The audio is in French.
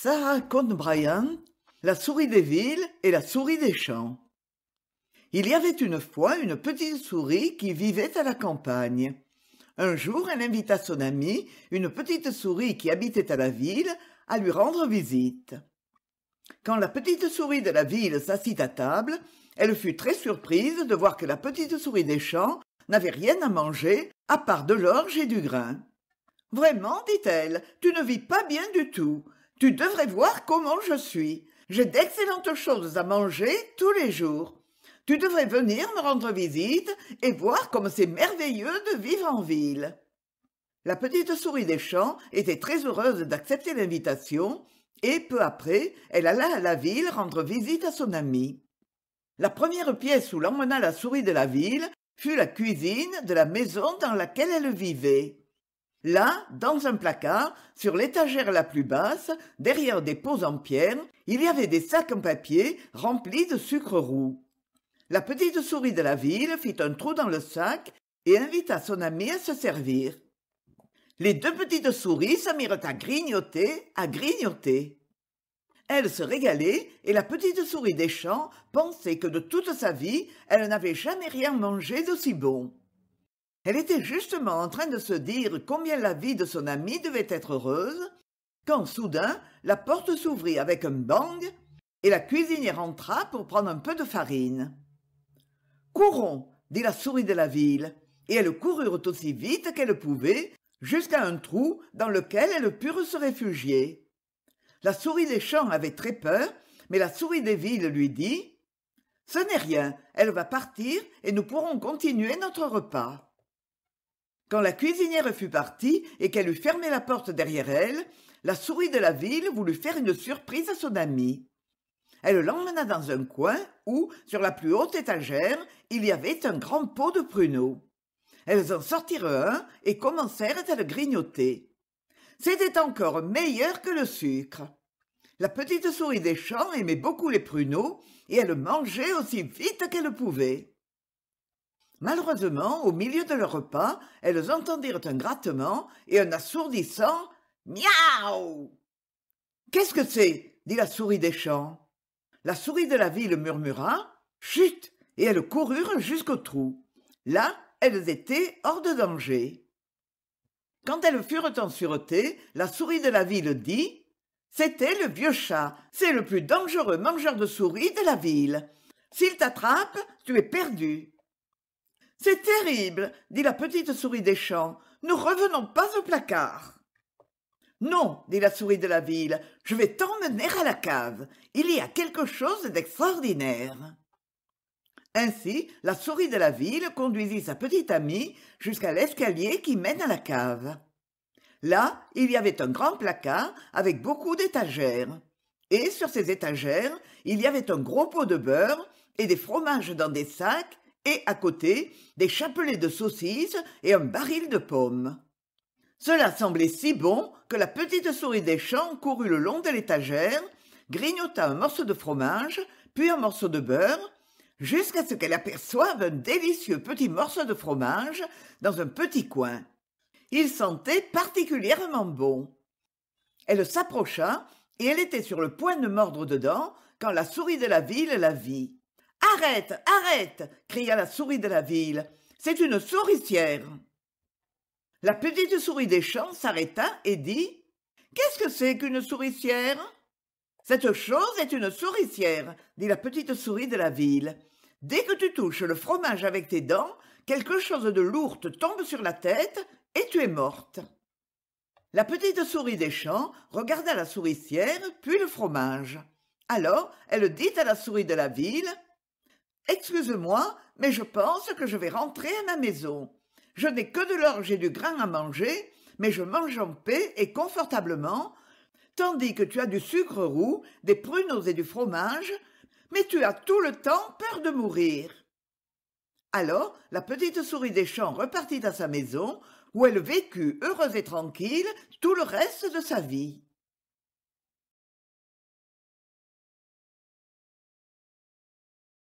Sarah Bryan, La souris des villes et la souris des champs. Il y avait une fois une petite souris qui vivait à la campagne. Un jour, elle invita son amie, une petite souris qui habitait à la ville, à lui rendre visite. Quand la petite souris de la ville s'assit à table, elle fut très surprise de voir que la petite souris des champs n'avait rien à manger à part de l'orge et du grain. Vraiment, dit-elle, tu ne vis pas bien du tout tu devrais voir comment je suis. J'ai d'excellentes choses à manger tous les jours. Tu devrais venir me rendre visite et voir comme c'est merveilleux de vivre en ville. La petite souris des champs était très heureuse d'accepter l'invitation, et peu après, elle alla à la ville rendre visite à son amie. La première pièce où l'emmena la souris de la ville fut la cuisine de la maison dans laquelle elle vivait là dans un placard sur l'étagère la plus basse derrière des pots en pierre il y avait des sacs en papier remplis de sucre roux la petite souris de la ville fit un trou dans le sac et invita son amie à se servir les deux petites souris se mirent à grignoter à grignoter elle se régalait et la petite souris des champs pensait que de toute sa vie elle n'avait jamais rien mangé d'aussi bon elle était justement en train de se dire combien la vie de son amie devait être heureuse quand soudain la porte s'ouvrit avec un bang et la cuisinière entra pour prendre un peu de farine courons dit la souris de la ville et elles coururent aussi vite qu'elles pouvaient jusqu'à un trou dans lequel elles purent se réfugier la souris des champs avait très peur mais la souris des villes lui dit ce n'est rien elle va partir et nous pourrons continuer notre repas quand la cuisinière fut partie et qu'elle eut fermé la porte derrière elle la souris de la ville voulut faire une surprise à son amie elle l'emmena dans un coin où sur la plus haute étagère il y avait un grand pot de pruneaux elles en sortirent un et commencèrent à le grignoter c'était encore meilleur que le sucre la petite souris des champs aimait beaucoup les pruneaux et elle mangeait aussi vite qu'elle pouvait malheureusement au milieu de leur repas elles entendirent un grattement et un assourdissant miaou qu'est-ce que c'est dit la souris des champs la souris de la ville murmura chut et elles coururent jusqu'au trou là elles étaient hors de danger quand elles furent en sûreté la souris de la ville dit c'était le vieux chat c'est le plus dangereux mangeur de souris de la ville s'il t'attrape tu es perdu c'est terrible dit la petite souris des champs nous revenons pas au placard non dit la souris de la ville je vais t'emmener à la cave il y a quelque chose d'extraordinaire ainsi la souris de la ville conduisit sa petite amie jusqu'à l'escalier qui mène à la cave là il y avait un grand placard avec beaucoup d'étagères et sur ces étagères il y avait un gros pot de beurre et des fromages dans des sacs à côté des chapelets de saucisses et un baril de pommes. Cela semblait si bon que la petite souris des champs courut le long de l'étagère, grignota un morceau de fromage, puis un morceau de beurre, jusqu'à ce qu'elle aperçoive un délicieux petit morceau de fromage dans un petit coin. Il sentait particulièrement bon. Elle s'approcha et elle était sur le point de mordre dedans quand la souris de la ville la vit arrête arrête cria la souris de la ville c'est une souricière la petite souris des champs s'arrêta et dit qu'est-ce que c'est qu'une souricière cette chose est une souricière dit la petite souris de la ville dès que tu touches le fromage avec tes dents quelque chose de lourd te tombe sur la tête et tu es morte la petite souris des champs regarda la souricière, puis le fromage. Alors, elle dit à la souris de la ville excuse-moi mais je pense que je vais rentrer à ma maison je n'ai que de l'orge et du grain à manger mais je mange en paix et confortablement tandis que tu as du sucre roux des pruneaux et du fromage mais tu as tout le temps peur de mourir alors la petite souris des champs repartit à sa maison où elle vécut heureuse et tranquille tout le reste de sa vie